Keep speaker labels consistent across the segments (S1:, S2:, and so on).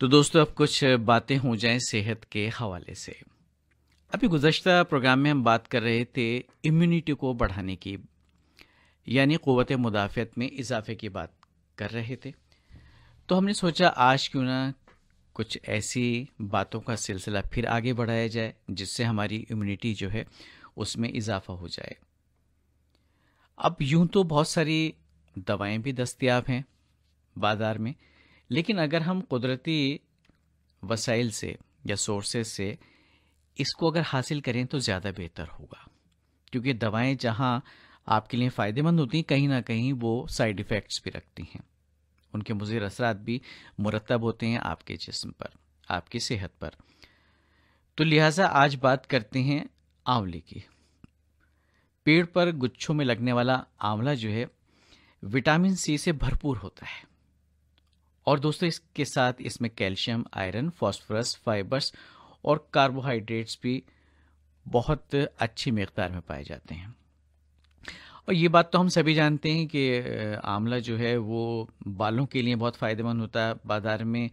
S1: तो दोस्तों अब कुछ बातें हो जाएं सेहत के हवाले से अभी गुजशत प्रोग्राम में हम बात कर रहे थे इम्यूनिटी को बढ़ाने की यानी क़वत मुदाफ़त में इजाफे की बात कर रहे थे तो हमने सोचा आज क्यों ना कुछ ऐसी बातों का सिलसिला फिर आगे बढ़ाया जाए जिससे हमारी इम्यूनिटी जो है उसमें इजाफा हो जाए अब यूं तो बहुत सारी दवाएं भी दस्तियाब हैं बाज़ार में लेकिन अगर हम कुदरती वसाइल से या सोर्सेज से इसको अगर हासिल करें तो ज़्यादा बेहतर होगा क्योंकि दवाएं जहां आपके लिए फ़ायदेमंद होती हैं कहीं ना कहीं वो साइड इफ़ेक्ट्स भी रखती हैं उनके मुजिर असरात भी मुरतब होते हैं आपके जिस्म पर आपकी सेहत पर तो लिहाजा आज बात करते हैं आंवले की पेड़ पर गुच्छों में लगने वाला आंवला जो है विटामिन सी से भरपूर होता है और दोस्तों इसके साथ इसमें कैल्शियम आयरन फॉस्फोरस फाइबर्स और कार्बोहाइड्रेट्स भी बहुत अच्छी मकदार में पाए जाते हैं और ये बात तो हम सभी जानते हैं कि आंवला जो है वो बालों के लिए बहुत फ़ायदेमंद होता है बाज़ार में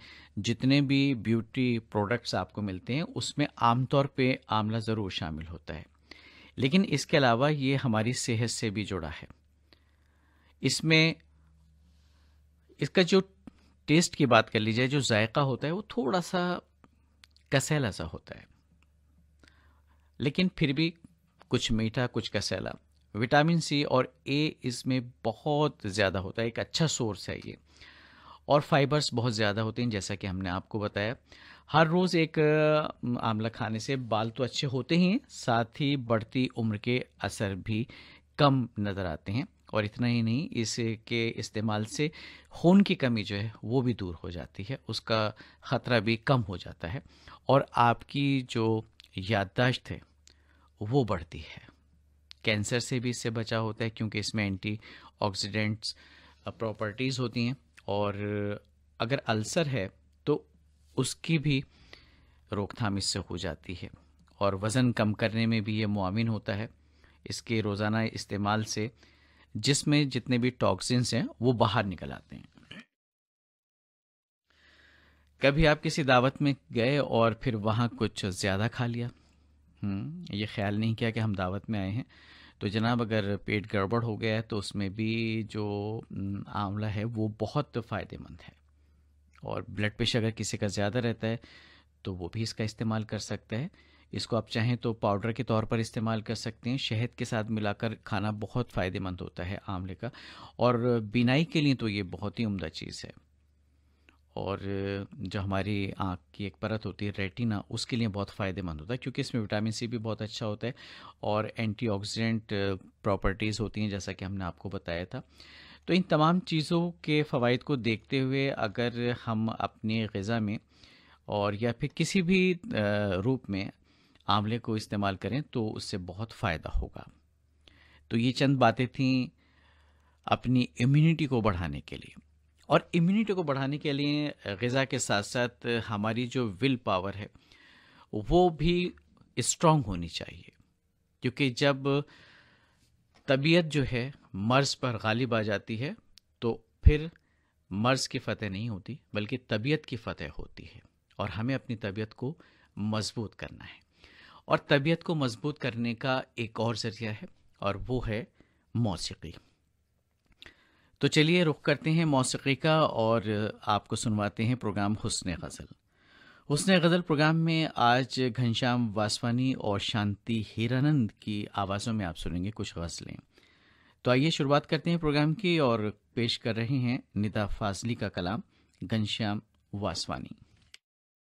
S1: जितने भी ब्यूटी प्रोडक्ट्स आपको मिलते हैं उसमें आमतौर पे आंवला ज़रूर शामिल होता है लेकिन इसके अलावा ये हमारी सेहत से भी जुड़ा है इसमें इसका जो टेस्ट की बात कर ली जाए जो जायका होता है वो थोड़ा सा कसैला सा होता है लेकिन फिर भी कुछ मीठा कुछ कसैला विटामिन सी और ए इसमें बहुत ज़्यादा होता है एक अच्छा सोर्स है ये और फाइबर्स बहुत ज़्यादा होते हैं जैसा कि हमने आपको बताया हर रोज़ एक आंवला खाने से बाल तो अच्छे होते ही साथ ही बढ़ती उम्र के असर भी कम नज़र आते हैं और इतना ही नहीं इसके इस्तेमाल से खून की कमी जो है वो भी दूर हो जाती है उसका ख़तरा भी कम हो जाता है और आपकी जो याददाश्त है वो बढ़ती है कैंसर से भी इससे बचा होता है क्योंकि इसमें एंटी ऑक्सीडेंट्स प्रॉपर्टीज़ होती हैं और अगर अल्सर है तो उसकी भी रोकथाम इससे हो जाती है और वज़न कम करने में भी ये मुआवन होता है इसके रोज़ाना इस्तेमाल से जिसमें जितने भी टॉक्सिन्स हैं वो बाहर निकल आते हैं कभी आप किसी दावत में गए और फिर वहाँ कुछ ज़्यादा खा लिया हम्म, ये ख्याल नहीं किया कि हम दावत में आए हैं तो जनाब अगर पेट गड़बड़ हो गया है तो उसमें भी जो आंवला है वो बहुत फ़ायदेमंद है और ब्लड प्रेशर अगर किसी का ज़्यादा रहता है तो वो भी इसका इस्तेमाल कर सकता है इसको आप चाहें तो पाउडर के तौर पर इस्तेमाल कर सकते हैं शहद के साथ मिलाकर खाना बहुत फ़ायदेमंद होता है आंवले का और बिनाई के लिए तो ये बहुत ही उम्दा चीज़ है और जो हमारी आँख की एक परत होती है रेटिना उसके लिए बहुत फ़ायदेमंद होता है क्योंकि इसमें विटामिन सी भी बहुत अच्छा होता है और एंटीऑक्सीडेंट प्रॉपर्टीज़ होती हैं जैसा कि हमने आपको बताया था तो इन तमाम चीज़ों के फ़वाद को देखते हुए अगर हम अपनी गज़ा में और या फिर किसी भी रूप में आंवले को इस्तेमाल करें तो उससे बहुत फ़ायदा होगा तो ये चंद बातें थी अपनी इम्यूनिटी को बढ़ाने के लिए और इम्यूनिटी को बढ़ाने के लिए गज़ा के साथ साथ हमारी जो विल पावर है वो भी इस्ट्रॉन्ग होनी चाहिए क्योंकि जब तबीयत जो है मर्ज़ पर गालिब आ जाती है तो फिर मर्ज़ की फ़तह नहीं होती बल्कि तबीयत की फ़तह होती है और हमें अपनी तबीयत को मज़बूत करना है और तबीयत को मजबूत करने का एक और ज़रिया है और वो है मौसीकी तो चलिए रुख करते हैं मौसीकी का और आपको सुनवाते हैं प्रोग्राम हुसन गज़ल हुसन गज़ल प्रोग्राम में आज घनश्याम वासवानी और शांति हिरानंद की आवाज़ों में आप सुनेंगे कुछ गज़लें तो आइए शुरुआत करते हैं प्रोग्राम की और पेश कर रहे हैं निदा फाजली का कलाम घनश्याम वासवानी